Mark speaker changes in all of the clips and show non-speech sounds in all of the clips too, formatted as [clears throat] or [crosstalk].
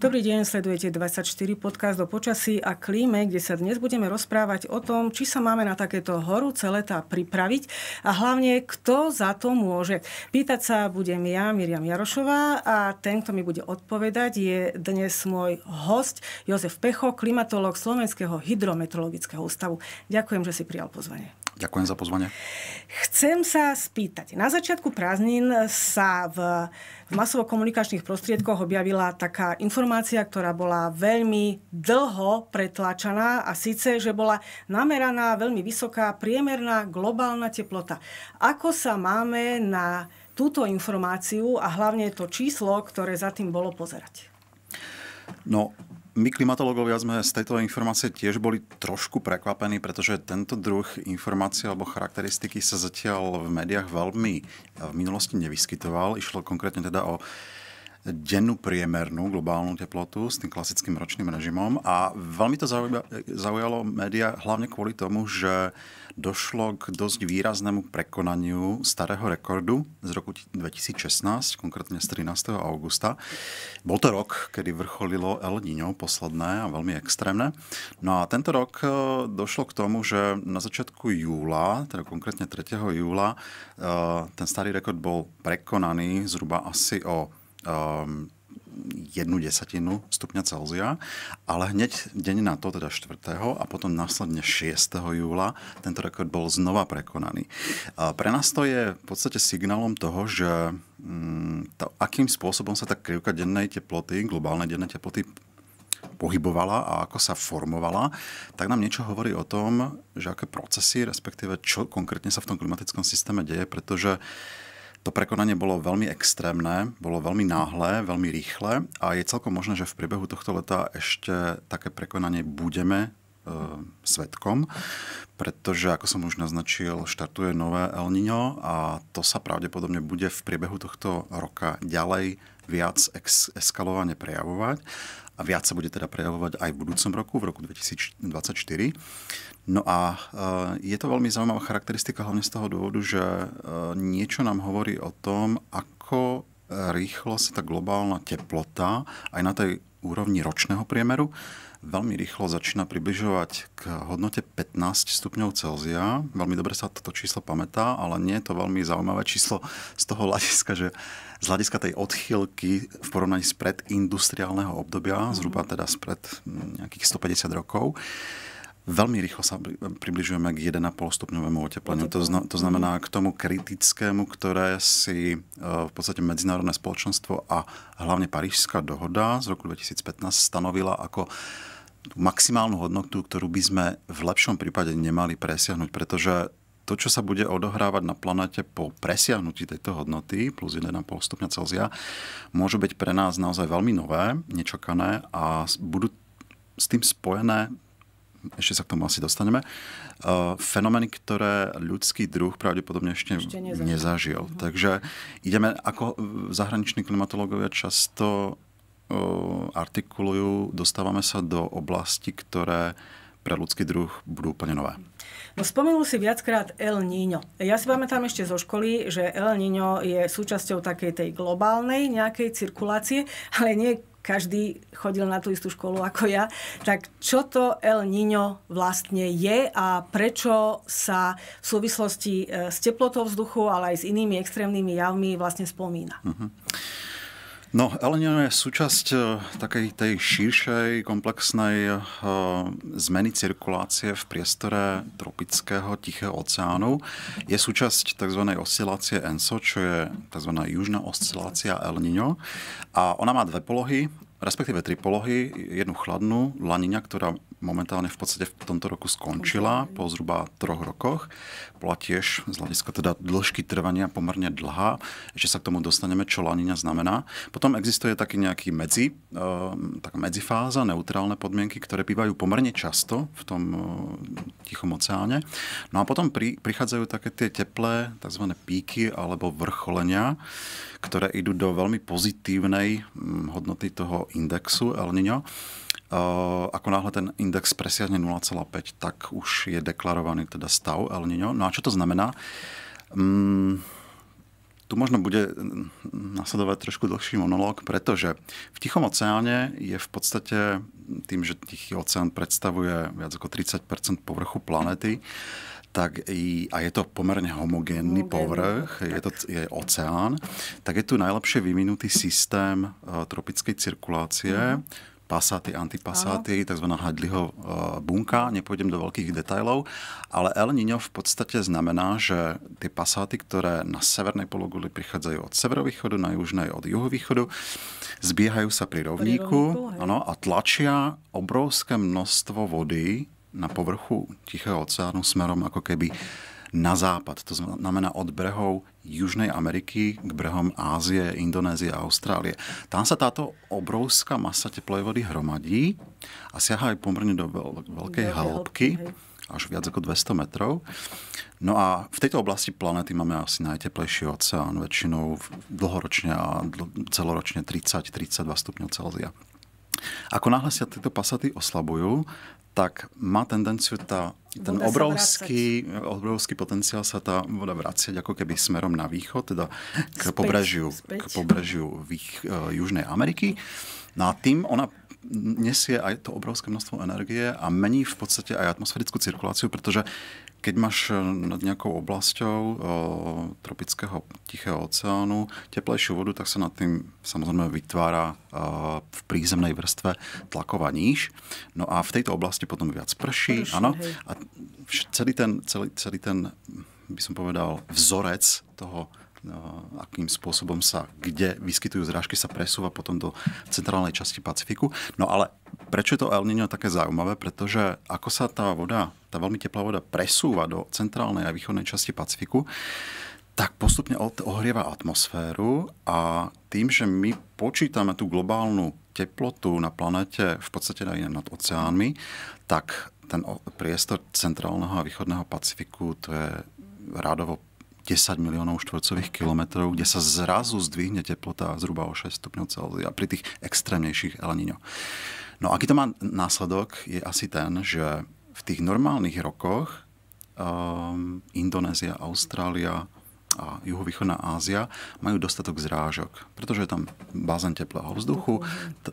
Speaker 1: Dobrý deň, sledujete 24 podcast o počasí a klíme, kde sa dnes budeme rozprávať o tom, či sa máme na takéto horúce leta pripraviť a hlavne, kto za to môže. Pýtať sa budem ja, Miriam Jarošová a ten, kto mi bude odpovedať, je dnes môj host Jozef Pecho, klimatolog Slovenského hydrometeorologického ústavu. Ďakujem, že si prijal pozvanie.
Speaker 2: Ďakujem za pozvanie.
Speaker 1: Chcem sa spýtať. Na začiatku prázdnin sa v, v masovo-komunikačných prostriedkoch objavila taká informácia, ktorá bola veľmi dlho pretláčaná a síce, že bola nameraná veľmi vysoká priemerná globálna teplota. Ako sa máme na túto informáciu a hlavne to číslo, ktoré za tým bolo pozerať?
Speaker 2: No, my klimatológovia sme z tejto informácie tiež boli trošku prekvapení, pretože tento druh informácie alebo charakteristiky sa zatiaľ v médiách veľmi v minulosti nevyskytoval. Išlo konkrétne teda o dennú priemernú globálnu teplotu s tým klasickým ročným režimom a veľmi to zaujalo média hlavne kvôli tomu, že došlo k dosť výraznému prekonaniu starého rekordu z roku 2016, konkrétne z 13. augusta. Bol to rok, kedy vrcholilo El Niño posledné a veľmi extrémne. No a tento rok e, došlo k tomu, že na začiatku júla, teda konkrétne 3. júla, e, ten starý rekord bol prekonaný zhruba asi o Ehm, jednu desatinu stupňa Celzia, ale hneď deň na to, teda 4. a potom následne 6. júla, tento rekord bol znova prekonaný. Pre nás to je v podstate signálom toho, že mm, to, akým spôsobom sa tá krivka dennej teploty, globálnej dennej teploty pohybovala a ako sa formovala, tak nám niečo hovorí o tom, že aké procesy, respektíve čo konkrétne sa v tom klimatickom systéme deje, pretože uh, to prekonanie bolo veľmi extrémne, bolo veľmi náhle, veľmi rýchle a je celkom možné, že v priebehu tohto leta ešte také prekonanie budeme e, svetkom, pretože, ako som už naznačil, štartuje nové El Niño a to sa pravdepodobne bude v priebehu tohto roka ďalej viac ex- eskalovane prejavovať a viac sa bude teda prejavovať aj v budúcom roku, v roku 2024. No a e, je to veľmi zaujímavá charakteristika hlavne z toho dôvodu, že e, niečo nám hovorí o tom, ako rýchlo sa tá globálna teplota aj na tej úrovni ročného priemeru veľmi rýchlo začína približovať k hodnote 15 stupňov Celzia. Veľmi dobre sa toto číslo pamätá, ale nie je to veľmi zaujímavé číslo z toho hľadiska, že z hľadiska tej odchýlky v porovnaní s predindustriálneho obdobia, mhm. zhruba teda spred mm, nejakých 150 rokov, veľmi rýchlo sa približujeme k 1,5 stupňovému otepleniu. To, zna, to znamená mhm. k tomu kritickému, ktoré si e, v podstate medzinárodné spoločenstvo a hlavne Parížská dohoda z roku 2015 stanovila ako tú maximálnu hodnotu, ktorú by sme v lepšom prípade nemali presiahnuť, pretože to, čo sa bude odohrávať na planete po presiahnutí tejto hodnoty plus 1,5 stupňa Celzia, môže byť pre nás naozaj veľmi nové, nečakané a budú s tým spojené ešte sa k tomu asi dostaneme, eh, fenomény, ktoré ľudský druh pravdepodobne ešte, ešte nezažil. nezažil. Uh-huh. Takže ideme, ako eh, zahraniční klimatológovia často artikulujú, dostáváme sa do oblasti, ktoré pre ľudský druh budú úplne nové.
Speaker 1: No spomenul si viackrát El Niño. Ja si pamätám ešte zo školy, že El Niño je súčasťou takej tej globálnej nejakej cirkulácie, ale nie každý chodil na tú istú školu ako ja. Tak čo to El Niño vlastne je a prečo sa v súvislosti e, s teplotou vzduchu, ale aj s inými extrémnymi javmi vlastne spomína?
Speaker 2: Uh-huh. No, LNO je súčasť e, takej tej širšej, komplexnej e, zmeny cirkulácie v priestore tropického Tichého oceánu. Je súčasť tzv. oscilácie ENSO, čo je tzv. južná oscilácia El Niño. A ona má dve polohy respektíve tri polohy, jednu chladnú, laniňa, ktorá momentálne v podstate v tomto roku skončila po zhruba troch rokoch. Bola tiež z hľadiska teda dĺžky trvania pomerne dlhá. že sa k tomu dostaneme, čo laniňa znamená. Potom existuje taký nejaký medzi, ehm, taká medzifáza, neutrálne podmienky, ktoré bývajú pomerne často v tom eh, Tichom oceáne. No a potom pri, prichádzajú také tie teplé tzv. píky alebo vrcholenia, ktoré idú do veľmi pozitívnej hm, hodnoty toho indexu El Niño. Eh, ako náhle ten index presiahne 0,5, tak už je deklarovaný teda stav El Niño. No a čo to znamená? Mm, tu možno bude nasledovať trošku dlhší monológ, pretože v Tichom oceáne je v podstate tým, že Tichý oceán predstavuje viac ako 30 povrchu planety, uh, tak i, a je to pomerne homogénny povrch, je to je oceán, tak je tu najlepšie vyvinutý systém e, tropickej cirkulácie, mm pasáty, antipasáty, tzv. Hadliho e, bunka, nepôjdem do veľkých detajlov, ale El Niño v podstate znamená, že tie pasáty, ktoré na severnej pologuli prichádzajú od severovýchodu, na južnej od juhovýchodu, zbiehajú sa pri rovníku, pri rovníku ano, a tlačia obrovské množstvo vody na povrchu Tichého oceánu smerom ako keby na západ. To znamená od brehov Južnej Ameriky k brehom Ázie, Indonézie a Austrálie. Tam sa táto obrovská masa teplej vody hromadí a siaha aj pomerne do veľkej hĺbky, až viac ako 200 metrov. No a v tejto oblasti planety máme asi najteplejší oceán, väčšinou dlhoročne a celoročne 30-32 stupňov Celzia. Ako náhle sa tieto pasaty oslabujú, tak má tendenciu tá, ten obrovský, obrovský potenciál sa tá voda vraciať ako keby smerom na východ, teda k späť, pobrežiu, späť. K pobrežiu vých, uh, Južnej Ameriky. No a tým ona nesie aj to obrovské množstvo energie a mení v podstate aj atmosférickú cirkuláciu, pretože keď máš e, nad nejakou oblasťou o, e, tropického tichého oceánu teplejšiu vodu, tak sa nad tým samozrejme vytvára o, e, v prízemnej vrstve tlaková níž. No a v tejto oblasti potom viac prší. prší ano, a celý ten, celý, celý ten, by som povedal, vzorec toho No, akým spôsobom sa, kde vyskytujú zrážky, sa presúva potom do centrálnej časti Pacifiku. No ale prečo je to El Niño také zaujímavé? Pretože ako sa tá voda, tá veľmi teplá voda presúva do centrálnej a východnej časti Pacifiku, tak postupne ohrieva atmosféru a tým, že my počítame tú globálnu teplotu na planete v podstate aj nad oceánmi, tak ten priestor centrálneho a východného Pacifiku to je rádovo 10 miliónov štvorcových kilometrov, kde sa zrazu zdvihne teplota zhruba o 6 stupňov Celzia pri tých extrémnejších El Niño. No aký to má následok je asi ten, že v tých normálnych rokoch um, Indonézia, Austrália, a juhovýchodná Ázia majú dostatok zrážok, pretože je tam bázen teplého vzduchu,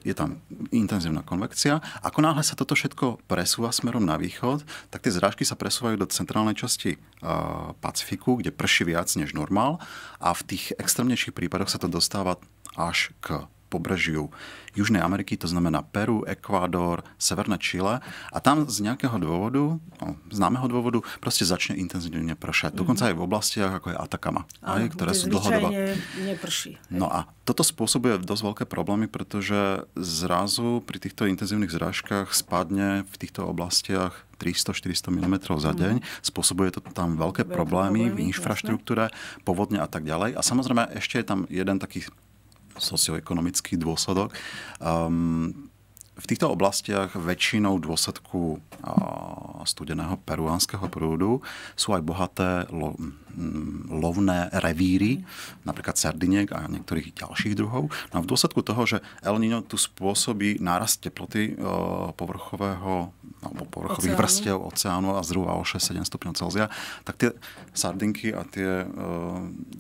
Speaker 2: je tam intenzívna konvekcia. Ako náhle sa toto všetko presúva smerom na východ, tak tie zrážky sa presúvajú do centrálnej časti Pacifiku, kde prší viac než normál a v tých extrémnejších prípadoch sa to dostáva až k pobrežiu Južnej Ameriky, to znamená Peru, Ekvádor, Severné Chile a tam z nejakého dôvodu, no, známeho dôvodu, proste začne intenzívne pršať. Mm-hmm. Dokonca mhm. aj v oblastiach, ako je Atakama, aj, ktoré sú dlhodobo...
Speaker 1: Neprší. No
Speaker 2: a toto spôsobuje dosť veľké problémy, pretože zrazu pri týchto intenzívnych zrážkach spadne v týchto oblastiach 300-400 mm za mhm. deň. Spôsobuje to tam veľké problémy v infraštruktúre, povodne a tak ďalej. A samozrejme ešte je tam jeden taký socioekonomický dôsledok. Um, v týchto oblastiach väčšinou dôsledku studeného peruánskeho prúdu sú aj bohaté lo, lovné revíry, napríklad sardiniek a niektorých ďalších druhov. No a v dôsledku toho, že El Niño tu spôsobí nárast teploty e, povrchového alebo povrchových oceánu. vrstiev oceánu a zhruba o 6-7 stupňov Celzia, tak tie sardinky a tie e,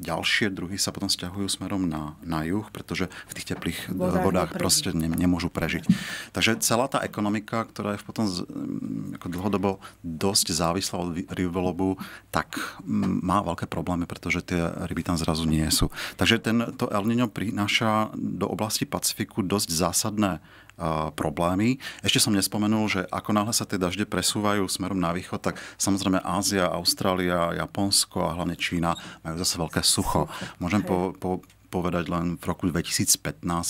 Speaker 2: ďalšie druhy sa potom stiahujú smerom na, na juh, pretože v tých teplých e, vodách, vodách proste ne, nemôžu prežiť. Takže celá tá ekonomika, ktorá je potom mm, ako dlhodobo dosť závislá od rybolobu, tak mm, má veľké problémy, pretože tie ryby tam zrazu nie sú. Takže tento El Niño prináša do oblasti Pacifiku dosť zásadné eh, problémy. Ešte som nespomenul, že ako náhle sa tie dažde presúvajú smerom na východ, tak samozrejme Ázia, Austrália, Japonsko a hlavne Čína majú zase veľké sucho. Môžem po, po, povedať len v roku 2015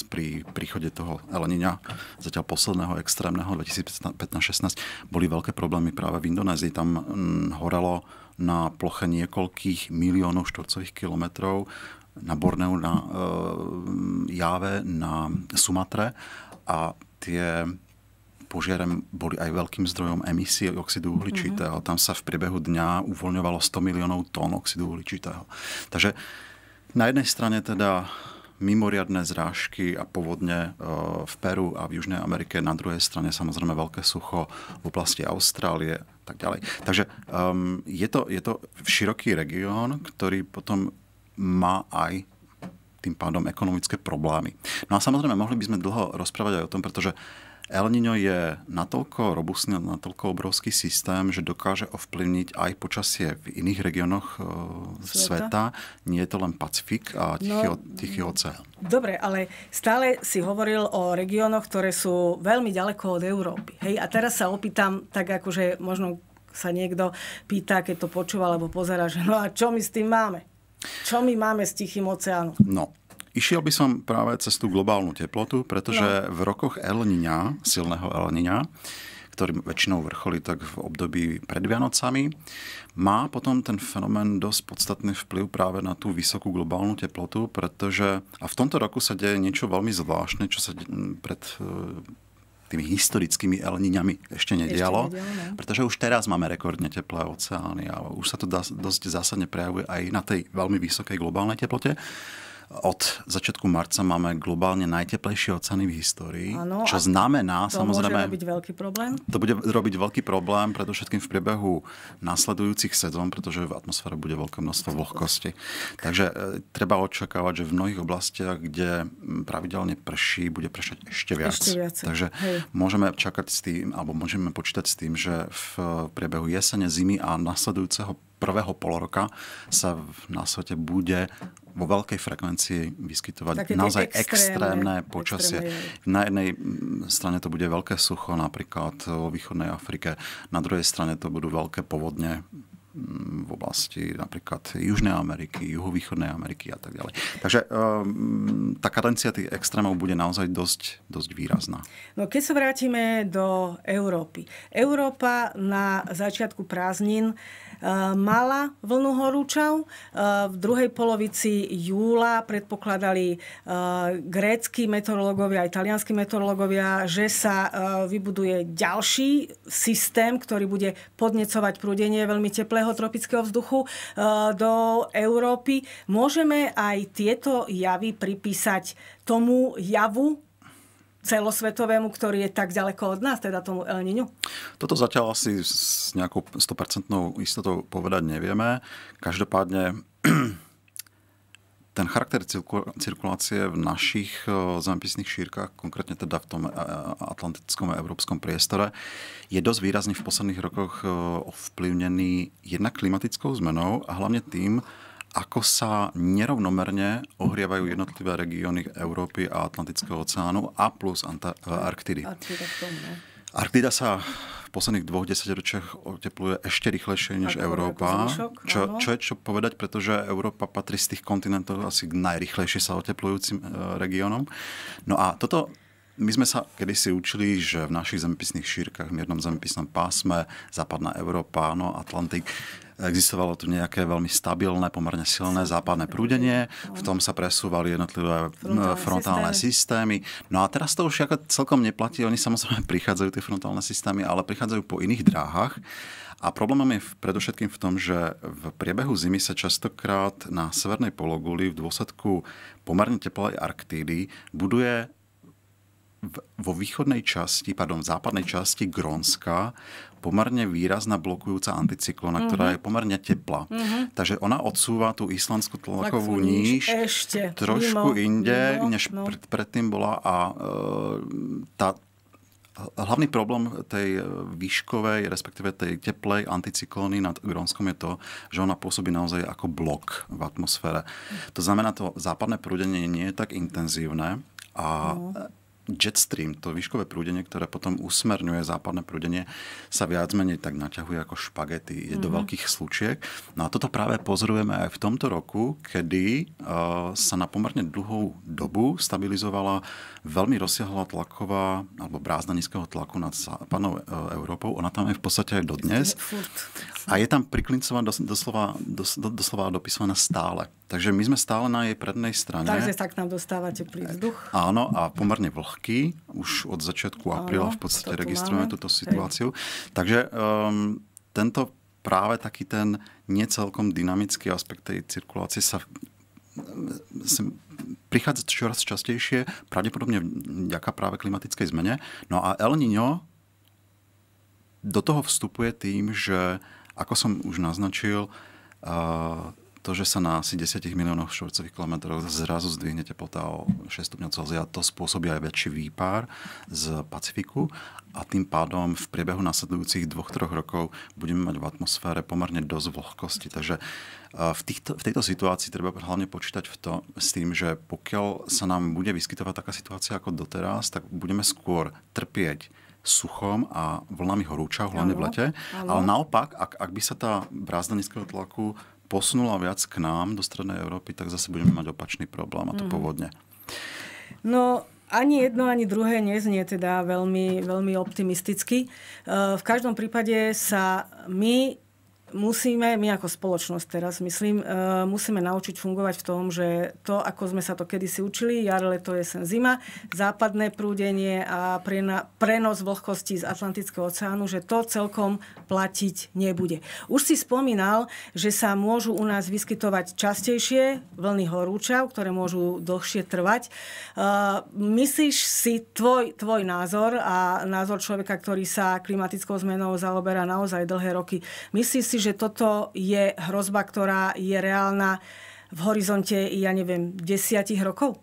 Speaker 2: pri príchode toho elenina, zatiaľ posledného extrémného 2015-16, boli veľké problémy práve v Indonézii. Tam mm, horelo na ploche niekoľkých miliónov štvorcových kilometrov na Borneu, na e, Jave, na Sumatre a tie požiare boli aj veľkým zdrojom emisí oxidu uhličitého. Mm-hmm. Tam sa v priebehu dňa uvoľňovalo 100 miliónov tón oxidu uhličitého. Takže na jednej strane teda mimoriadné zrážky a povodne e, v Peru a v Južnej Amerike, na druhej strane samozrejme veľké sucho v oblasti Austrálie a tak ďalej. Takže um, je, to, je to široký región, ktorý potom má aj tým pádom ekonomické problémy. No a samozrejme, mohli by sme dlho rozprávať aj o tom, pretože uh, El Niño je natoľko robustný, natoľko obrovský systém, že dokáže ovplyvniť aj počasie v iných regiónoch e, sveta. sveta. Nie je to len Pacifik a Tichý, no, tichý oceán.
Speaker 1: Dobre, ale stále si hovoril o regiónoch, ktoré sú veľmi ďaleko od Európy. Hej? A teraz sa opýtam, tak akože možno sa niekto pýta, keď to počúva alebo pozera, že no a čo my s tým máme? Čo my máme s Tichým oceánom?
Speaker 2: No, Išiel by som práve cez tú globálnu teplotu, pretože no. v rokoch El silného El Niña, ktorý väčšinou vrcholí tak v období pred Vianocami, má potom ten fenomén dosť podstatný vplyv práve na tú vysokú globálnu teplotu, pretože a v tomto roku sa deje niečo veľmi zvláštne, čo sa pred e, tými historickými elniňami ešte nedialo, ešte nedialo ne? No. pretože už teraz máme rekordne teplé oceány a už sa to dosť zásadne prejavuje aj na tej veľmi vysokej globálnej teplote. Od začiatku marca máme globálne najteplejšie oceány v histórii, ano, čo znamená to samozrejme... To robiť
Speaker 1: veľký problém?
Speaker 2: To bude robiť veľký problém, predovšetkým v priebehu nasledujúcich sezón, pretože v atmosfére bude veľké množstvo vlhkosti. Takže e, treba očakávať, že v mnohých oblastiach, kde pravidelne prší, bude pršať ešte viac. Ešte viac. Takže Hej. môžeme čakať s tým, alebo môžeme počítať s tým, že v priebehu jesene, zimy a nasledujúceho prvého poloroka sa na svete bude vo veľkej frekvencii vyskytovať Také naozaj extrémne, extrémne počasie. Extrémne. Na jednej mm, strane to bude veľké sucho, napríklad vo východnej Afrike, na druhej strane to budú veľké povodne v oblasti napríklad Južnej Ameriky, Juhovýchodnej Ameriky a tak ďalej. Takže um, tá kadencia tých extrémov bude naozaj dosť, dosť výrazná.
Speaker 1: No keď sa vrátime do Európy. Európa na začiatku prázdnin ehm, mala vlnu horúčav. Ehm, v druhej polovici júla predpokladali grécky meteorológovia a italianskí meteorológovia, že sa vybuduje ďalší systém, ktorý bude podnecovať prúdenie veľmi teplého teplého tropického vzduchu eh, do Európy. Môžeme aj tieto javy pripísať tomu javu, celosvetovému, ktorý je tak ďaleko od nás, teda tomu El Niño?
Speaker 2: Toto zatiaľ asi s nejakou 100% istotou povedať nevieme. Každopádne [clears throat] ten charakter cirkulácie v našich eh, zemepisných šírkach, konkrétne teda v tom eh, atlantickom a európskom priestore, je dosť výrazný v posledných rokoch eh, ovplyvnený jednak klimatickou zmenou a hlavne tým, ako sa nerovnomerne ohrievajú jednotlivé regióny Európy a Atlantického oceánu a plus Arktidy. Arktida no. sa v posledných dvoch desaťročiach otepluje ešte rýchlejšie než Ako Európa. Zvyšok, čo, čo je čo povedať, pretože Európa patrí z tých kontinentov asi k najrychlejšie sa oteplujúcim e, regiónom. No a toto my sme sa kedysi učili, že v našich zemepisných šírkach, v miernom zemepisnom pásme, západná Európa, no Atlantik, Existovalo tu nejaké veľmi stabilné, pomerne silné západné prúdenie, v tom sa presúvali jednotlivé frontálne, frontálne systémy. systémy. No a teraz to už ako celkom neplatí, oni samozrejme [laughs] prichádzajú tie frontálne systémy, ale prichádzajú po iných dráhach. A problémom je v, predovšetkým v tom, že v priebehu zimy sa častokrát na severnej pologuli v dôsledku pomerne teplej Arktídy buduje vo východnej časti, pardon, v západnej časti Grónska pomerne výrazná blokujúca anticyklona, mm-hmm. ktorá je pomerne teplá. Mm-hmm. Takže ona odsúva tú islandskú tlakovú níž
Speaker 1: ešte trošku mimo,
Speaker 2: inde, mimo, než no. pred, predtým bola a e, eh, tá Hlavný problém tej eh, výškovej, respektíve tej teplej anticyklóny nad Grónskom je to, že ona pôsobí naozaj ako blok v atmosfére. To znamená, to západné prúdenie nie je tak intenzívne a no jet stream, to výškové prúdenie, ktoré potom usmerňuje západné prúdenie, sa viac menej tak naťahuje ako špagety, ide mm-hmm. do mhm. veľkých slučiek. No a toto práve pozorujeme aj v tomto roku, kedy uh, sa na pomerne dlhú dobu stabilizovala veľmi rozsiahla tlaková alebo brázda nízkeho tlaku nad západnou eh, Európou. Ona tam je v podstate aj dodnes. A je tam priklincovaná doslova, doslova dopisovaná stále. Takže my sme stále na jej prednej strane. Takže
Speaker 1: tak nám dostávate pri vzduch.
Speaker 2: Áno, a pomerne vlhký. Už od začiatku apríla v podstate to registrujeme máme. túto situáciu. Hej. Takže um, tento práve taký ten necelkom dynamický aspekt tej cirkulácie sa prichádza čoraz častejšie, pravdepodobne vďaka práve klimatickej zmene. No a El Niño do toho vstupuje tým, že ako som už naznačil, uh, to, že sa na asi 10 miliónoch štvorcových kilometrov zrazu zdvihnete potá o 6 stupňov Celzia, to spôsobí aj väčší výpár z Pacifiku a tým pádom v priebehu nasledujúcich 2-3 rokov budeme mať v atmosfére pomerne dosť vlhkosti. Takže e, v, týchto, v tejto situácii treba hlavne počítať v to, s tým, že pokiaľ sa nám bude vyskytovať taká situácia ako doteraz, tak budeme skôr trpieť suchom a vlnami horúča, hlavne v lete. Ale naopak, ak, ak by sa tá brázda nízkeho tlaku posunula viac k nám do Strednej Európy, tak zase budeme mať opačný problém a to mm. povodne.
Speaker 1: No, ani jedno, ani druhé neznie teda veľmi, veľmi optimisticky. Eh, v každom prípade sa my musíme, my ako spoločnosť teraz, myslím, uh, musíme naučiť fungovať v tom, že to, ako sme sa to kedysi učili, jar, leto, jesen, zima, západné prúdenie a prena, prenos vlhkosti z Atlantického oceánu, že to celkom platiť nebude. Už si spomínal, že sa môžu u nás vyskytovať častejšie vlny horúčav, ktoré môžu dlhšie trvať. Uh, myslíš si tvoj, tvoj názor a názor človeka, ktorý sa klimatickou zmenou zaoberá naozaj dlhé roky, myslíš si, si, že toto je hrozba, ktorá je reálna v horizonte, ja neviem, desiatich rokov?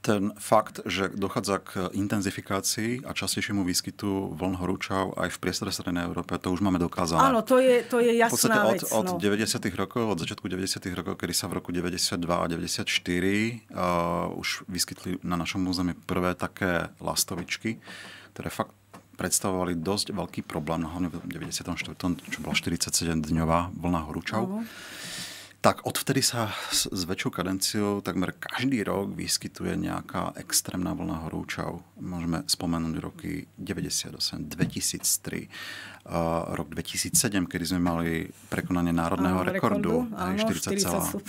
Speaker 2: Ten fakt, že dochádza k intenzifikácii a častejšiemu výskytu vln horúčav aj v priestore Strednej Európe, to už máme dokázané. Áno,
Speaker 1: to je, to je jasná v podstate od, vec. Od no.
Speaker 2: 90. rokov, od začiatku 90. rokov, kedy sa v roku 92 a 94 uh, už vyskytli na našom území prvé také lastovičky, ktoré fakt predstavovali dosť veľký problém, hlavne v 94., čo bola 47-dňová vlna horúčav. Uh-huh tak odvtedy sa s, väčšou kadenciou takmer každý rok vyskytuje nejaká extrémna vlna horúčav. Môžeme spomenúť roky 98, 2003, uh, rok 2007, kedy sme mali prekonanie národného áno, rekordu, rekordu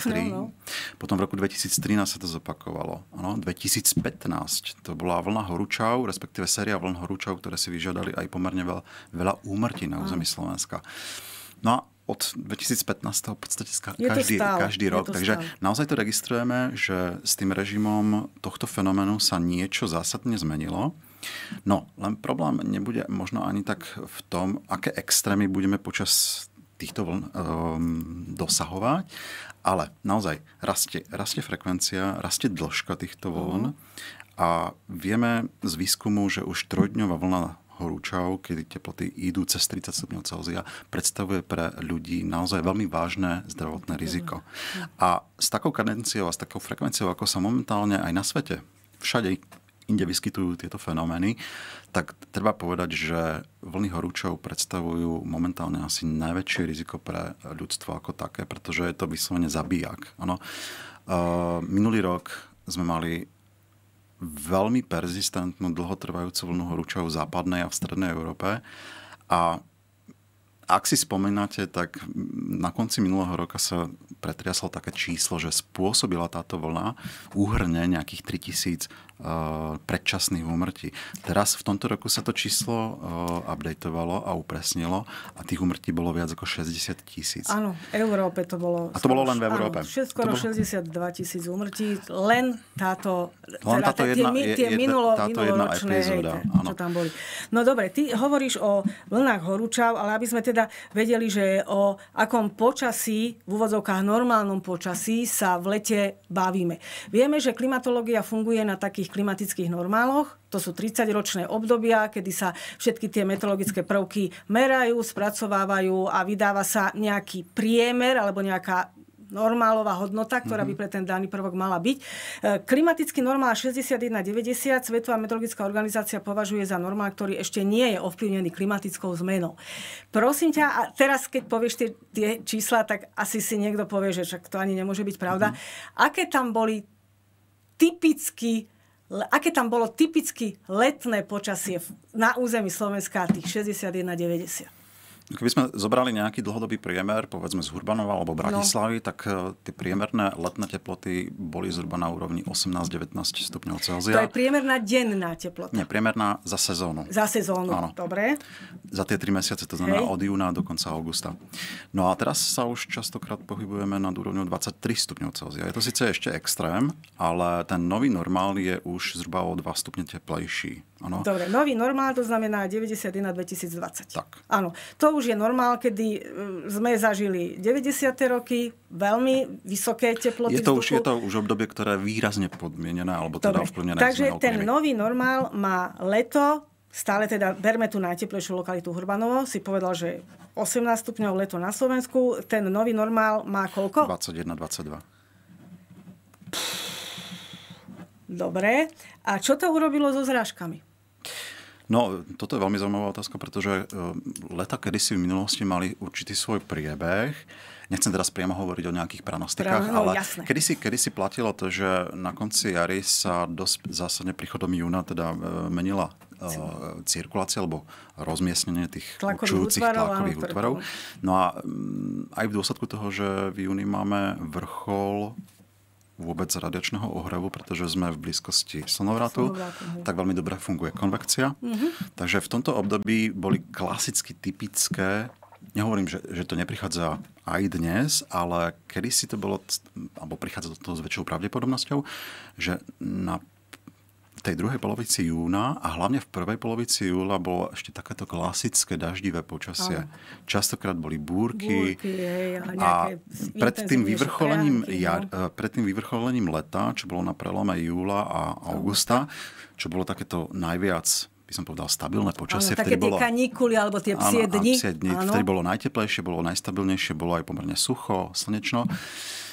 Speaker 2: 40,3. No. Potom v roku 2013 sa to zopakovalo. Ano, 2015 to bola vlna horúčav, respektíve séria vln horúčav, ktoré si vyžiadali aj pomerne veľa, veľa úmrtí na území Slovenska. No a od 2015. v podstate každý, každý rok. Takže naozaj to registrujeme, že s tým režimom tohto fenoménu sa niečo zásadne zmenilo. No, len problém nebude možno ani tak v tom, aké extrémy budeme počas týchto vln um, dosahovať, ale naozaj rastie, rastie frekvencia, rastie dĺžka týchto vln mhm. a vieme z výskumu, že už trojdňová vlna horúčav, kedy teploty idú cez 30 stupňov Celzia, predstavuje pre ľudí naozaj veľmi vážne zdravotné riziko. No. A s takou kadenciou a s takou frekvenciou, ako sa momentálne aj na svete, všade inde vyskytujú tieto fenomény, tak treba povedať, že vlny horúčov predstavujú momentálne asi najväčšie riziko pre ľudstvo ako také, pretože je to vyslovene zabíjak. Ano. Uh, ehm, minulý rok sme mali veľmi persistentnú dlhotrvajúcu vlnu horúčov v západnej a v strednej Európe. A ak si spomínate, tak na konci minulého roka sa pretriaslo také číslo, že spôsobila táto vlna úhrne nejakých 3000 Eh, predčasných úmrtí. Teraz v tomto roku sa to číslo eh, updateovalo a upresnilo a tých úmrtí bolo viac ako 60 tisíc. Áno,
Speaker 1: v Európe to bolo. A to bolo len v Európe. Áno, skoro bolo... 62 tisíc úmrtí, len táto, len teda, táto jedna, tie, tie minulo, táto minuloročné, jedna epizóda, hej, áno. čo tam boli. No dobre, ty hovoríš o vlnách horúčav, ale aby sme teda vedeli, že o akom počasí, v úvodzovkách normálnom počasí, sa v lete bavíme. Vieme, že klimatológia funguje na takých klimatických normáloch. To sú 30-ročné obdobia, kedy sa všetky tie meteorologické prvky merajú, spracovávajú a vydáva sa nejaký priemer alebo nejaká normálová hodnota, ktorá by mhm. pre ten daný prvok mala byť. E, klimatický normál 6190 Svetová meteorologická organizácia považuje za normál, ktorý ešte nie je ovplyvnený klimatickou zmenou. Prosím ťa, a teraz keď povieš tie, tie čísla, tak asi si niekto povie, že však to ani nemôže byť pravda. Mhm. Aké tam boli typicky aké tam bolo typicky letné počasie na území Slovenska tých 61-90.
Speaker 2: Keby sme zobrali nejaký dlhodobý priemer, povedzme z Hurbanova alebo Bratislavy, no. tak e, tie priemerné letné teploty boli zhruba na úrovni 18-19 stupňov Celzia. To je
Speaker 1: priemerná denná teplota. Nie,
Speaker 2: priemerná za sezónu. Za
Speaker 1: sezónu, Áno. dobre.
Speaker 2: Za tie tri mesiace, to znamená Hej. od júna do konca augusta. No a teraz sa už častokrát pohybujeme nad úrovňou 23 stupňov Celzia. Je to síce ešte extrém, ale ten nový normál je už zhruba o 2 stupne teplejší. Ano.
Speaker 1: Dobre, nový normál to znamená 91-2020. Tak. Áno, to už je normál, kedy e, sme zažili 90. roky, veľmi vysoké teploty je to, už, je to
Speaker 2: už obdobie, ktoré je výrazne podmienené, alebo teda ovplyvnené. Takže ten
Speaker 1: nový normál má leto, stále teda berme tú najteplejšiu lokalitu Hrbanovo, si povedal, že 18 stupňov leto na Slovensku, ten nový normál má koľko? 21, 22. Dobre. A čo to urobilo so zrážkami?
Speaker 2: No, toto je veľmi zaujímavá otázka, pretože e, leta kedysi v minulosti mali určitý svoj priebeh. Nechcem teraz priamo hovoriť o nejakých pranostikách, Pravno, ale kedysi, kedysi platilo to, že na konci jary sa dosť zásadne príchodom júna teda e, menila e, cirkulácia alebo rozmiestnenie tých tlakových útvarov, tlakových útvarov. No a mm, aj v dôsledku toho, že v júni máme vrchol vôbec radiačného ohrevu, pretože sme v blízkosti slnovratu, tak veľmi dobre funguje konvekcia. Mm-hmm. Takže v tomto období boli klasicky typické nehovorím, že, že to neprichádza aj dnes, ale si to bolo, alebo prichádza do toho s väčšou pravdepodobnosťou, že na tej druhej polovici júna a hlavne v prvej polovici júla bolo ešte takéto klasické daždivé počasie. Aha. Častokrát boli búrky, búrky
Speaker 1: a, a pred tým, vyvrcholením, kránky,
Speaker 2: no? E, pred tým vyvrcholením leta, čo bolo na prelome júla a augusta, čo bolo takéto najviac by som povedal, stabilné počasie. Ano, také tie
Speaker 1: kanikuly alebo tie psie áno, dni. Psie dni. Vtedy bolo
Speaker 2: najteplejšie, bolo najstabilnejšie, bolo aj pomerne sucho, slnečno.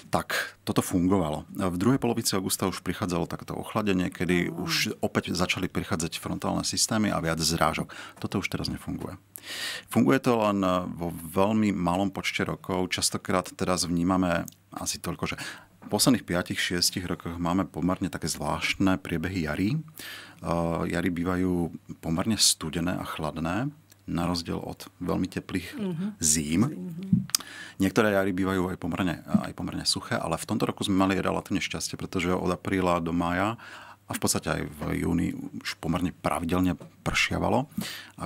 Speaker 2: Tak, toto fungovalo. V druhej polovici augusta už prichádzalo takto ochladenie, kedy mm. už opäť začali prichádzať frontálne systémy a viac zrážok. Toto už teraz nefunguje. Funguje to len e, vo veľmi malom počte rokov. Častokrát teraz vnímame asi toľko, že v posledných 5-6 rokoch máme pomerne také zvláštne priebehy jarí. E, jary bývajú pomerne studené a chladné na rozdiel od veľmi teplých uh-huh. zím. uh Niektoré jary bývajú aj pomerne, aj pomerne suché, ale v tomto roku sme mali relatívne šťastie, pretože od apríla do mája a v podstate aj v júni už pomerne pravidelne pršiavalo a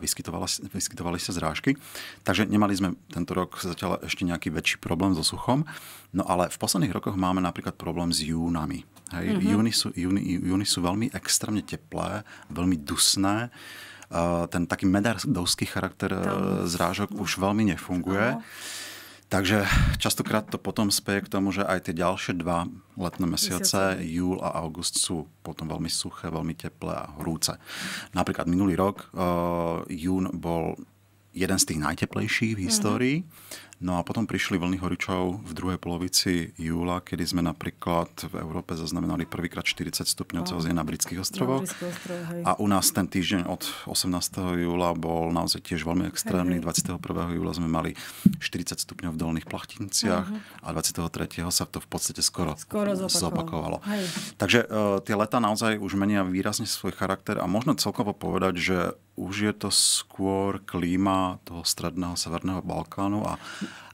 Speaker 2: vyskytovali sa zrážky. Takže nemali sme tento rok zatiaľ ešte nejaký väčší problém so suchom. No ale v posledných rokoch máme napríklad problém s júnami. Hej, mm-hmm. júny, sú, júny, júny sú veľmi extrémne teplé, veľmi dusné ten taký medardovský charakter e, Tam. zrážok už veľmi nefunguje. Ano. Takže častokrát to potom speje k tomu, že aj tie ďalšie dva letné mesiace, mesiace, júl a august sú potom veľmi suché, veľmi teplé a horúce. Napríklad minulý rok uh, jún bol jeden z tých najteplejších v mhm. histórii. Mm-hmm No a potom prišli vlny horičov v druhej polovici júla, kedy sme napríklad v Európe zaznamenali prvýkrát 40 stupňov Celzia na britských ostrovoch. A u nás ten týždeň od 18. júla bol naozaj tiež veľmi extrémny. 21. júla sme mali 40 stupňov v dolných plachtinciach a 23. sa to v podstate skoro, skoro zopakovalo. Takže uh, tie leta naozaj už menia výrazne svoj charakter a možno celkovo povedať, že už je to skôr klíma toho stredného severného Balkánu a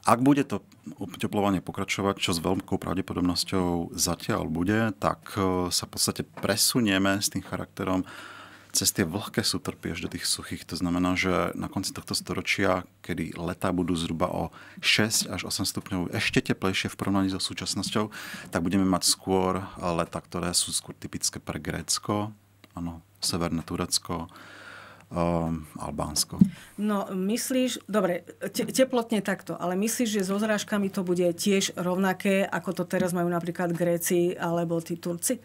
Speaker 2: ak bude to oteplovanie pokračovať, čo s veľkou pravdepodobnosťou zatiaľ bude, tak e, sa v podstate presunieme s tým charakterom cez tie vlhké sútrpy až do tých suchých. To znamená, že na konci tohto storočia, kedy letá budú zhruba o 6 až 8 stupňov ešte teplejšie v porovnaní so súčasnosťou, tak budeme mať skôr leta, ktoré sú skôr typické pre Grécko, áno, severné Turecko, Ehm, Albánsko.
Speaker 1: No, myslíš, dobre, te, teplotne takto, ale myslíš, že s ozrážkami to bude tiež rovnaké, ako to teraz majú napríklad Gréci alebo tí Turci?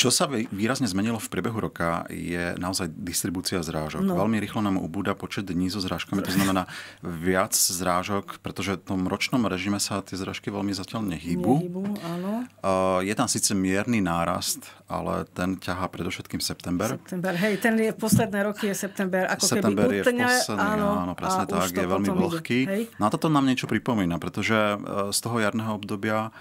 Speaker 2: Čo sa výrazne zmenilo v priebehu roka je naozaj distribúcia zrážok. No. Veľmi rýchlo nám ubúda počet dní so zrážkami, to znamená viac zrážok, pretože v tom ročnom režime sa tie zrážky veľmi zatiaľ nehýbu.
Speaker 1: Eh,
Speaker 2: je tam síce mierny nárast, ale ten ťahá predovšetkým september.
Speaker 1: September, hej, ten je posledné roky je september. Ako september keby je posledný, áno, áno, presne tak, je veľmi vlhký. Na
Speaker 2: No a toto nám niečo pripomína, pretože eh, z toho jarného obdobia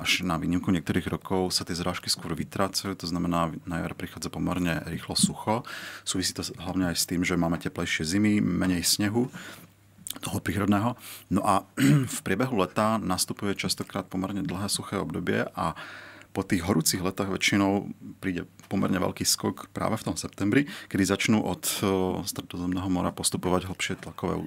Speaker 2: až na výnimku niektorých rokov sa tie zrážky skôr vytrácajú, to znamená na jar prichádza pomerne rýchlo sucho. Súvisí to hlavne aj s tým, že máme teplejšie zimy, menej snehu, toho prírodného. No a [clears throat] v priebehu leta nastupuje častokrát pomerne dlhé suché obdobie a po tých horúcich letách väčšinou príde pomerne veľký skok práve v tom septembri, kedy začnú od e, stredozemného mora postupovať hlbšie tlakové mm.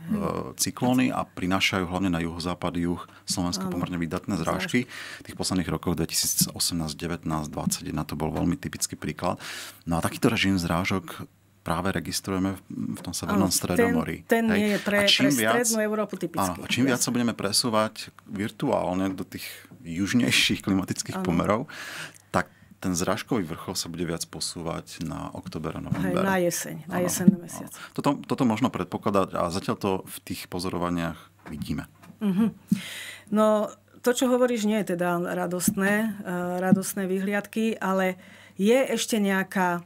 Speaker 2: cyklóny a prinášajú hlavne na juhozápad, juh Slovenska pomerne vydatné zrážky. V tých posledných rokoch 2018, 19, 21 to bol veľmi typický príklad. No a takýto režim zrážok práve registrujeme v tom severnom stredomorí. Ten, ten nie je pre, a čím pre viac, Európu typický. Áno, a čím viac sa budeme presúvať virtuálne do tých južnejších klimatických ano. pomerov, tak ten zrážkový vrchol sa bude viac posúvať na október a november. Hej, na
Speaker 1: jeseň, na ano, jesenný mesiac. Ano.
Speaker 2: Toto, toto možno predpokladať a zatiaľ to v tých pozorovaniach vidíme.
Speaker 1: Uh-huh. No, to, čo hovoríš, nie je teda radostné, uh, radostné vyhliadky, ale je ešte nejaká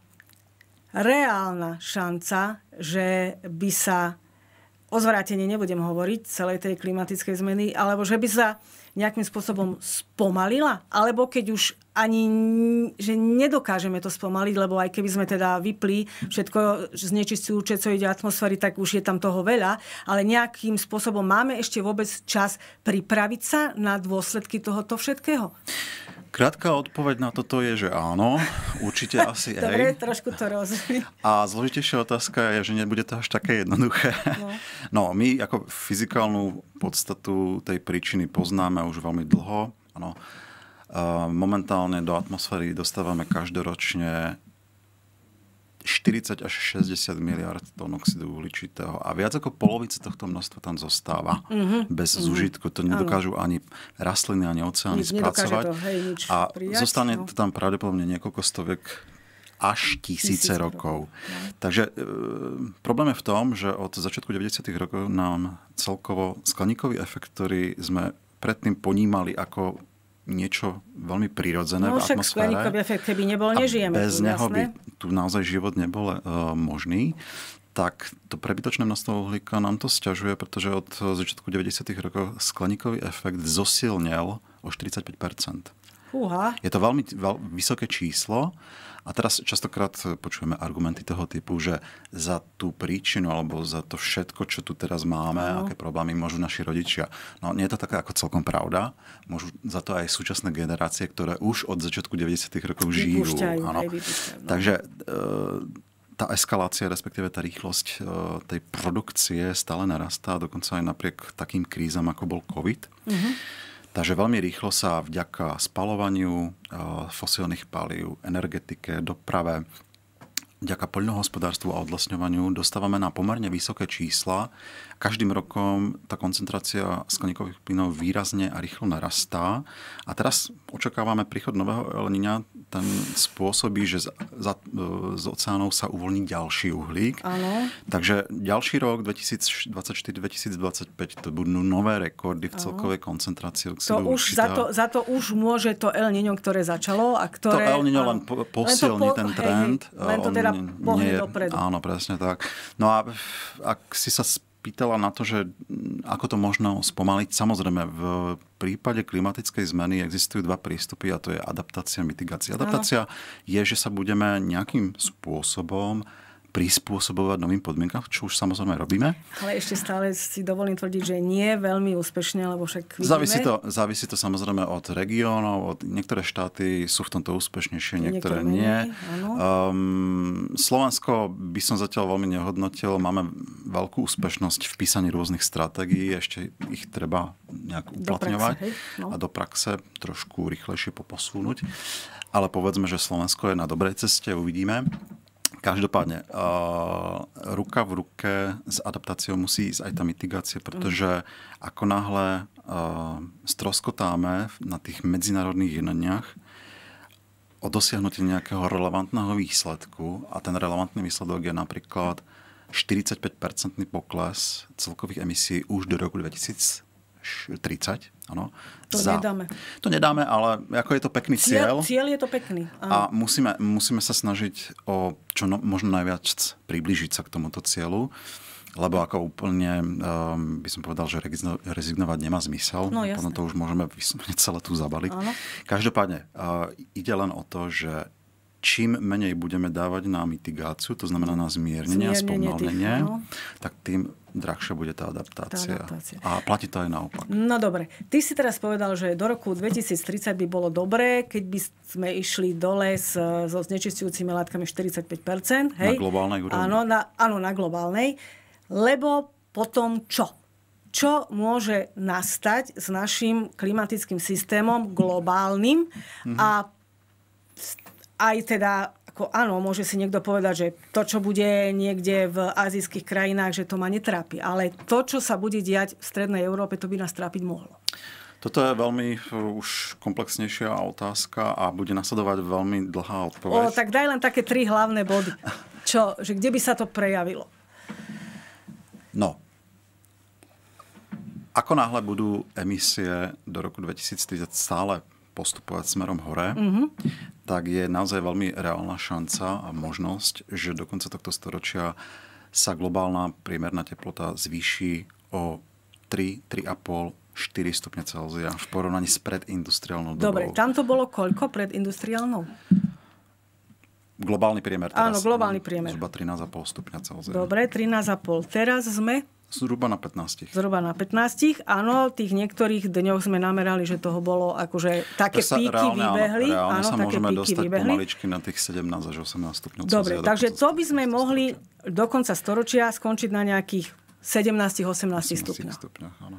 Speaker 1: reálna šanca, že by sa o zvrátení nebudem hovoriť celej tej klimatickej zmeny, alebo že by sa uh, nejakým spôsobom spomalila? Alebo keď už ani že nedokážeme to spomaliť, lebo aj keby sme teda vypli všetko znečistujúce, čo ide atmosféry, tak už je tam toho veľa, ale nejakým spôsobom máme ešte vôbec čas pripraviť sa na dôsledky tohoto všetkého?
Speaker 2: Krátka odpoveď na toto je, že áno, určite asi aj. [laughs] Dobre,
Speaker 1: trošku to rozumiem.
Speaker 2: A zložitejšia otázka je, že nebude to až také jednoduché. No. [laughs] no, my ako fyzikálnu podstatu tej príčiny poznáme už veľmi dlho. Ano. Momentálne do atmosféry dostávame každoročne 40 až 60 miliard tón oxidu uhličitého a viac ako polovica tohto množstva tam zostáva
Speaker 1: mm-hmm. bez mm-hmm. zužitku. To nedokážu
Speaker 2: ano. ani rastliny, ani oceány nič spracovať. To, hej, nič a prijať, zostane no. to tam pravdepodobne niekoľko stoviek až tisíce, tisíce rokov. rokov. No. Takže e, problém je v tom, že od začiatku 90. rokov nám celkovo skleníkový efekt, ktorý sme predtým ponímali ako niečo veľmi prirodzené no, v atmosfére. No však
Speaker 1: efekt, keby nebol, nežijeme. bez tu, neho jasné? by
Speaker 2: tu naozaj život nebol uh, možný tak to prebytočné množstvo uhlíka nám to sťažuje, pretože od začiatku 90. rokov skleníkový efekt zosilnil o 45 Fúha. Je to veľmi veľ, vysoké číslo a teraz častokrát počujeme argumenty toho typu, že za tú príčinu alebo za to všetko, čo tu teraz máme, no. aké problémy môžu naši rodičia. No nie je to taká ako celkom pravda. Môžu za to aj súčasné generácie, ktoré už od začiatku 90. rokov žijú. no. Takže e, tá eskalácia, respektíve tá rýchlosť e, tej produkcie stále narastá, dokonca aj napriek takým krízam, ako bol COVID. Uh-huh. Takže veľmi rýchlo sa vďaka spalovaniu eh, fosílnych palív, energetike, doprave vďaka poľnohospodárstvu a odlesňovaniu dostávame na pomerne vysoké čísla. Každým rokom tá koncentrácia skleníkových plynov výrazne a rýchlo narastá. A teraz očakávame príchod nového elenina. Ten spôsobí, že z, za, z oceánov sa uvoľní ďalší uhlík. Ano. Takže ďalší rok 2024-2025 to budú nové rekordy v celkovej koncentrácii oxidu to už, za, to,
Speaker 1: za to už môže to elnino, ktoré začalo a ktoré... To
Speaker 2: elnino len po, posilní len to po, ten trend. Hej, len to teda teda pohne nie, dopredu. Áno, presne tak. No a ak si sa pýtala na to, že ako to možno spomaliť. Samozrejme, v prípade klimatickej zmeny existujú dva prístupy a to je adaptácia a mitigácia. Adaptácia Aha. je, že sa budeme nejakým spôsobom uh, prispôsobovať novým podmienkam, čo už samozrejme robíme.
Speaker 1: Ale ešte stále si dovolím tvrdiť, že nie veľmi úspešne, lebo však vidíme... závisí, to,
Speaker 2: závisí to samozrejme od regiónov, od niektoré štáty sú v tomto úspešnejšie, niektoré, niektoré nie. Um, Slovensko by som zatiaľ veľmi nehodnotil. Máme veľkú úspešnosť v písaní rôznych stratégií, ešte ich treba nejak uplatňovať do praxe, no. a do praxe trošku rýchlejšie poposunúť. Ale povedzme, že Slovensko je na dobrej ceste, uvidíme. Každopádne, uh, ruka v ruke s adaptáciou musí ísť aj tá mitigácia, pretože ako náhle uh, eh, stroskotáme na tých medzinárodných jednaniach o dosiahnutie nejakého relevantného výsledku a ten relevantný výsledok je napríklad 45-percentný pokles celkových emisí už do roku 2000. 30, ano, to za... nedáme. To nedáme, ale ako je to pekný cieľ. Cieľ, cieľ
Speaker 1: je to pekný. Áno. A
Speaker 2: musíme, musíme sa snažiť o čo no, možno najviac priblížiť sa k tomuto cieľu. Lebo ako úplne um, by som povedal, že rezignovať nemá zmysel. No jasne. Potom to už môžeme vysomne celé tu zabaliť. Áno. Každopádne uh, ide len o to, že čím menej budeme dávať na mitigáciu, to znamená na zmiernenie, zmiernenie a spomalenie, tých, no. tak tým drahšia bude tá adaptácia. tá adaptácia. A platí to aj naopak.
Speaker 1: No dobre. Ty si teraz povedal, že do roku 2030 by bolo dobré, keď by sme išli dole s, so znečistujúcimi látkami 45%. Hej? Na globálnej úrovni. Áno, na, áno, na globálnej. Lebo potom čo? Čo môže nastať s našim klimatickým systémom globálnym mm-hmm. a aj teda ako áno, môže si niekto povedať, že to, čo bude niekde v azijských krajinách, že to ma netrápi. Ale to, čo sa bude diať v Strednej Európe, to by nás trápiť mohlo.
Speaker 2: Toto je veľmi eh, už komplexnejšia otázka a bude nasledovať veľmi dlhá odpoveď. O,
Speaker 1: tak daj len také tri hlavné body. Čo, že kde by sa to prejavilo?
Speaker 2: No, ako náhle budú emisie do roku 2030 stále postupovať smerom hore, mm-hmm. tak je naozaj veľmi reálna šanca a možnosť, že do konca tohto storočia sa globálna priemerná teplota zvýši o 3, 3,5 4 stupne Celzia v porovnaní s predindustriálnou dobou. Dobre,
Speaker 1: tam to bolo koľko predindustriálnou?
Speaker 2: Globálny priemer teraz. Áno, globálny priemer. Zhruba 13,5 stupňa Celzia.
Speaker 1: Dobre, 13,5. Teraz sme
Speaker 2: Zhruba na 15.
Speaker 1: Zhruba na 15. Áno, tých niektorých dňoch sme namerali, že toho bolo akože také sa, píky reálne, vybehli. Áno, reálne áno, sa také môžeme píky dostať vybehli. pomaličky
Speaker 2: na tých 17 až 18 stupňov. Dobre, zjada, takže
Speaker 1: to by sme mohli do konca storočia skončiť na nejakých 17-18 stupňov. stupňov áno.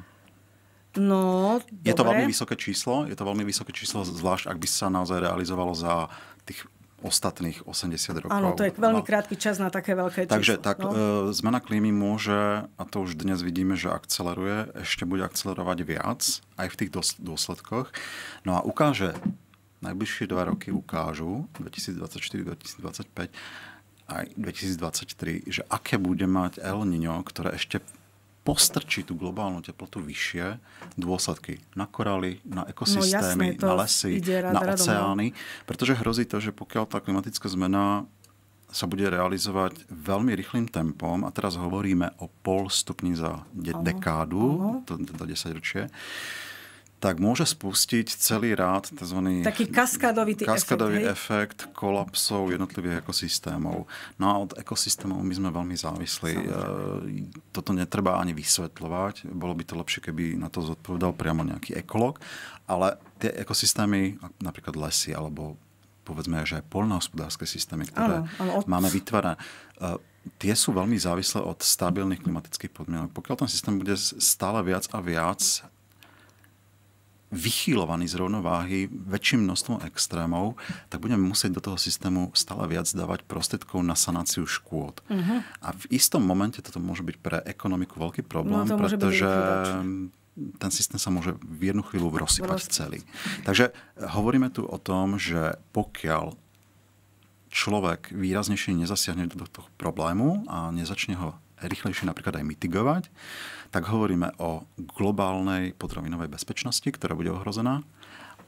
Speaker 1: No, dobre. Je to veľmi
Speaker 2: vysoké číslo, je to veľmi vysoké číslo, zvlášť ak by sa naozaj realizovalo za tých ostatných 80 rokov. Áno, to je no. veľmi
Speaker 1: krátky čas na také veľké číslo. Takže tak, no. e,
Speaker 2: zmena klímy môže, a to už dnes vidíme, že akceleruje, ešte bude akcelerovať viac, aj v tých dôsledkoch. No a ukáže, najbližšie dva roky ukážu, 2024-2025, aj 2023, že aké bude mať El Niño, ktoré ešte postrčí tú globálnu teplotu vyššie, dôsledky na koraly, na no, ekosystémy, no jasné, na lesy, rád, na oceány, radom. pretože hrozí to, že pokiaľ tá klimatická zmena sa bude realizovať veľmi rýchlým tempom a teraz hovoríme o pol stupni za de- dekádu, to, to 10 ročie, tak môže spustiť celý rád tzv. Taký
Speaker 1: kaskadovitý kaskadový
Speaker 2: efekt, efekt kolapsov jednotlivých ekosystémov. No a od ekosystémov my sme veľmi závislí. Samozrejme. E, toto netreba ani vysvetľovať. Bolo by to lepšie, keby na to zodpovedal priamo nejaký ekolog. Ale tie ekosystémy, napríklad lesy alebo povedzme, že aj polnohospodárske systémy, ktoré ano, od... máme vytvárané, e, tie sú veľmi závislé od stabilných klimatických podmienok. Pokiaľ ten systém bude stále viac a viac vychýlovaný z rovnováhy väčším množstvom extrémov, tak budeme musieť do toho systému stále viac dávať prostriedkov na sanáciu škôd. Uh-huh. A v istom momente toto môže byť pre ekonomiku veľký problém, no, pretože ten systém sa môže v jednu chvíľu rozsypať celý. Takže eh, hovoríme tu o tom, že pokiaľ človek výraznejšie nezasiahne do toho problému a nezačne ho rýchlejšie napríklad aj mitigovať, tak hovoríme o globálnej potravinovej bezpečnosti, ktorá bude ohrozená,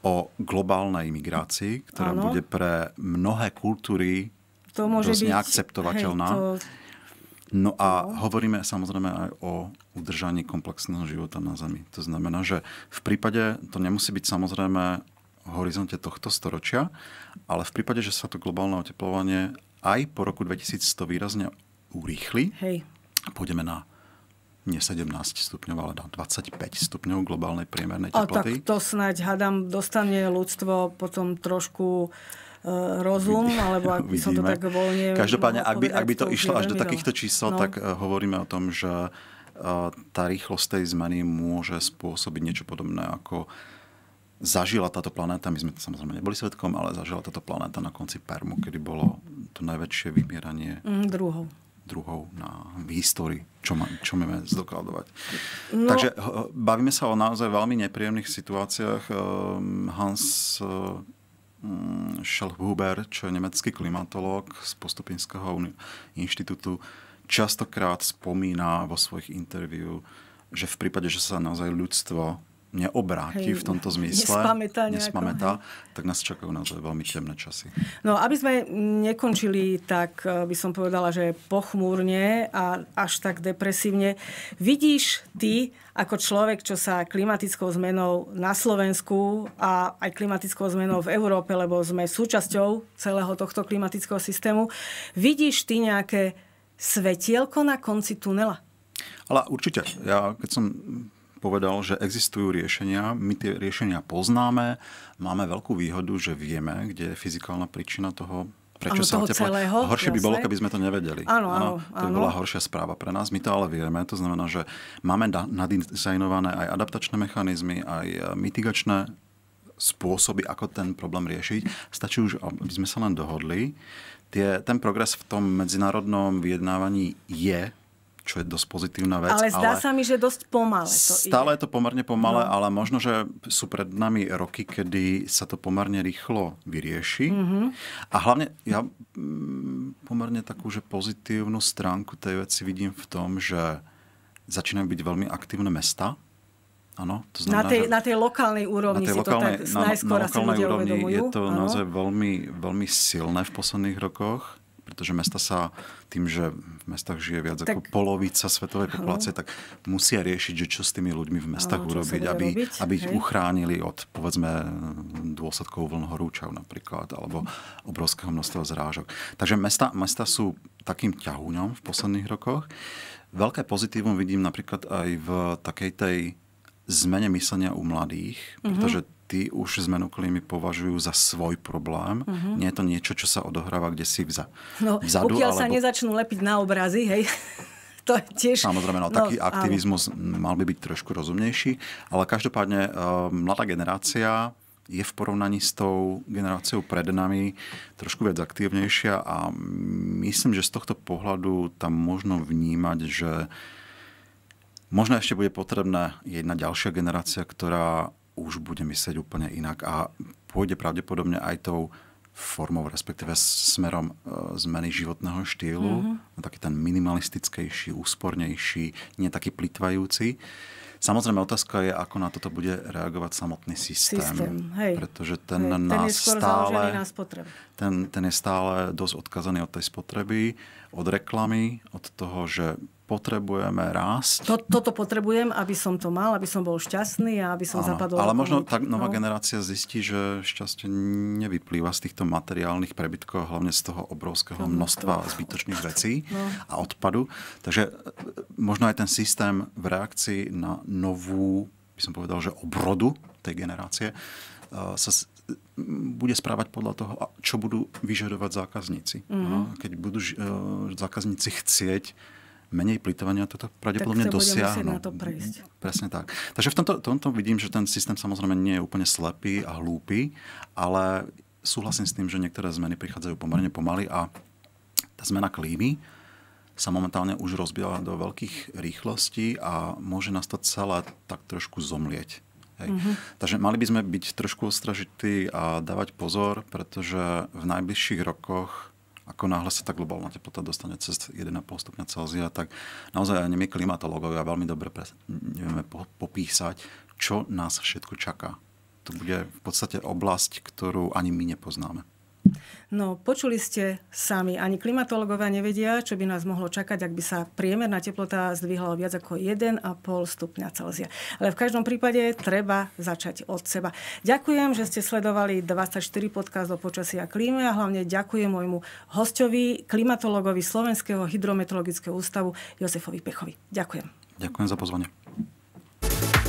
Speaker 2: o globálnej migrácii, ktorá ano. bude pre mnohé kultúry
Speaker 1: to môže dosť byť, neakceptovateľná. Hej, to...
Speaker 2: No a no. hovoríme samozrejme aj o udržaní komplexného života na Zemi. To znamená, že v prípade, to nemusí byť samozrejme v horizonte tohto storočia, ale v prípade, že sa to globálne oteplovanie aj po roku 2100 výrazne urýchli, Hej pôjdeme na nie 17 stupňov, ale na 25 stupňov globálnej priemernej teploty. A tak
Speaker 1: to snáď, hadám, dostane ľudstvo potom trošku e, rozum, alebo ak by som to tak voľne... Každopádne, ak by, ak by to išlo až do takýchto
Speaker 2: čísel, no. tak e, hovoríme o tom, že e, tá rýchlosť tej zmeny môže spôsobiť niečo podobné ako zažila táto planéta, my sme to samozrejme neboli svetkom, ale zažila táto planéta na konci Permu, kedy bolo to najväčšie vymieranie mm, druhov na, v histórii, čo, ma, čo máme zdokladovať. No... Takže bavíme sa o naozaj veľmi nepríjemných situáciách. Ehm, Hans e, mm, Schellhuber, čo je nemecký klimatológ z Postupinského inštitútu, častokrát spomína vo svojich interviu, že v prípade, že sa naozaj ľudstvo neobráti Hej, v tomto zmysle, nespamätá, nejako, nespamätá tak nás čakajú naozaj veľmi temné časy.
Speaker 1: No, aby sme nekončili tak, eh, by som povedala, že pochmúrne a až tak depresívne. Vidíš ty, ako človek, čo sa klimatickou zmenou na Slovensku a aj klimatickou zmenou v Európe, lebo sme súčasťou celého tohto klimatického systému, vidíš ty nejaké svetielko na konci tunela?
Speaker 2: Ale určite. Ja, keď som povedal, že existujú riešenia, my tie riešenia poznáme, máme veľkú výhodu, že vieme, kde je fyzikálna príčina toho prečo ano, sa teplo... celého, Horšie jasne. by bolo, keby sme to nevedeli. Áno, áno. To by bola horšia správa pre nás. My to ale vieme. To znamená, že máme nadizajnované aj adaptačné mechanizmy, aj e, mitigačné spôsoby, ako ten problém riešiť. Stačí už, aby sme sa len dohodli. Tie, ten progres v tom medzinárodnom vyjednávaní je čo je dosť pozitívna vec. Ale zdá ale sa
Speaker 1: mi, že dosť pomalé to Stále
Speaker 2: je to pomerne pomalé, no. ale možno, že sú pred nami roky, kedy sa to pomerne rýchlo vyrieši. Mm-hmm. A hlavne ja mm, pomerne takú, že pozitívnu stránku tej veci vidím v tom, že začínajú byť veľmi aktívne mesta. Ano to znamená, na, tej, že na tej lokálnej úrovni na tej si lokálnej, to tak na, na lokálnej úrovni uvedomujú. Je to ano. naozaj veľmi, veľmi silné v posledných rokoch pretože mesta sa tým, že v mestách žije viac tak, ako polovica svetovej populácie, tak musia riešiť, že čo s tými ľuďmi v mestách áno, urobiť, aby, robiť, aby uchránili od povedzme dôsledkov vlnohorúčav napríklad, alebo obrovského množstva zrážok. Takže mesta, mesta sú takým ťahúňom v posledných rokoch. Veľké pozitívum vidím napríklad aj v takej tej zmene myslenia u mladých, mm-hmm tí už zmenu klímy považujú za svoj problém. Mm-hmm. Nie je to niečo, čo sa odohráva kde si vza,
Speaker 1: no, vzadu. Pokiaľ alebo... sa nezačnú lepiť na obrazy, hej. [laughs] To je tiež... Samozrejme, no, no taký no, aktivizmus
Speaker 2: áno. mal by byť trošku rozumnejší, ale každopádne eh, mladá generácia je v porovnaní s tou generáciou pred nami trošku viac aktívnejšia a myslím, že z tohto pohľadu tam možno vnímať, že možno ešte bude potrebná jedna ďalšia generácia, ktorá už bude myslieť úplne inak a pôjde pravdepodobne aj tou formou, respektíve smerom e, zmeny životného štýlu, mm-hmm. taký ten minimalistickejší, úspornejší, nie taký plitvajúci. Samozrejme, otázka je, ako na toto bude reagovať samotný systém. systém hej. Pretože ten hej. nás ten je skôr stále... Na spotreb. ten, ten je stále dosť odkazaný od tej spotreby, od reklamy, od toho, že potrebujeme rásť.
Speaker 1: To, toto potrebujem, aby som to mal, aby som bol šťastný a aby som ano, zapadol. Ale možno tá nová no.
Speaker 2: generácia zistí, že šťastie nevyplýva z týchto materiálnych prebytkov, hlavne z toho obrovského množstva zbytočných [laughs] vecí no. a odpadu. Takže e, možno aj ten systém v reakcii na novú, by som povedal, že obrodu tej generácie e, sa bude správať podľa toho, čo budú vyžadovať zákazníci. Mm-hmm. Keď budú e, zákazníci chcieť menej plitovania toto pravdepodobne tak dosiahnu. na to prejsť. Mm-hmm. Presne tak. Takže v tomto, tomto vidím, že ten systém samozrejme nie je úplne slepý a hlúpy, ale súhlasím s tým, že niektoré zmeny prichádzajú pomerne pomaly a tá zmena klímy sa momentálne už rozbila do veľkých rýchlostí a môže nás to celé tak trošku zomlieť. Hej. Mm-hmm. Takže mali by sme byť trošku ostražití a dávať pozor, pretože v najbližších rokoch ako náhle sa tá globálna teplota dostane cez 1,5 stupňa Celzia, tak naozaj ani my klimatológovia veľmi dobre pre, nevieme popísať, čo nás všetko čaká. To bude v podstate oblasť, ktorú ani my nepoznáme.
Speaker 1: No, počuli ste sami, ani klimatológovia nevedia, čo by nás mohlo čakať, ak by sa priemerná teplota zdvihla o viac ako 1,5 stupňa Celzia. Ale v každom prípade treba začať od seba. Ďakujem, že ste sledovali 24 podcast o počasí a klíme a hlavne ďakujem môjmu hostovi, klimatologovi Slovenského hydrometeorologického ústavu Jozefovi Pechovi. Ďakujem.
Speaker 2: Ďakujem za pozvanie.